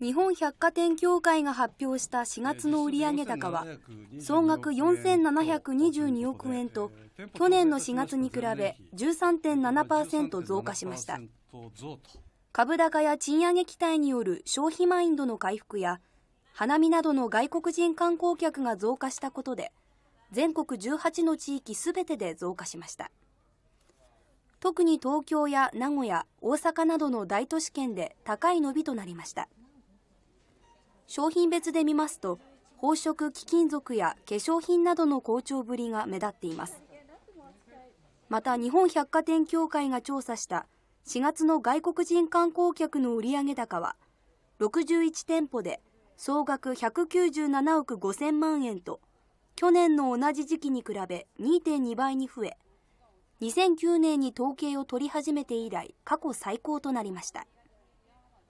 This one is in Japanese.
日本百貨店協会が発表した4月の売上高は総額4722億円と去年の4月に比べ13.7%増加しました株高や賃上げ期待による消費マインドの回復や花見などの外国人観光客が増加したことで全国18の地域すべてで増加しました特に東京や名古屋大阪などの大都市圏で高い伸びとなりました商品別で見ますと宝飾貴金属や化粧品などの好調ぶりが目立っていますまた日本百貨店協会が調査した4月の外国人観光客の売上高は61店舗で総額197億5000万円と去年の同じ時期に比べ2.2倍に増え2009年に統計を取り始めて以来過去最高となりました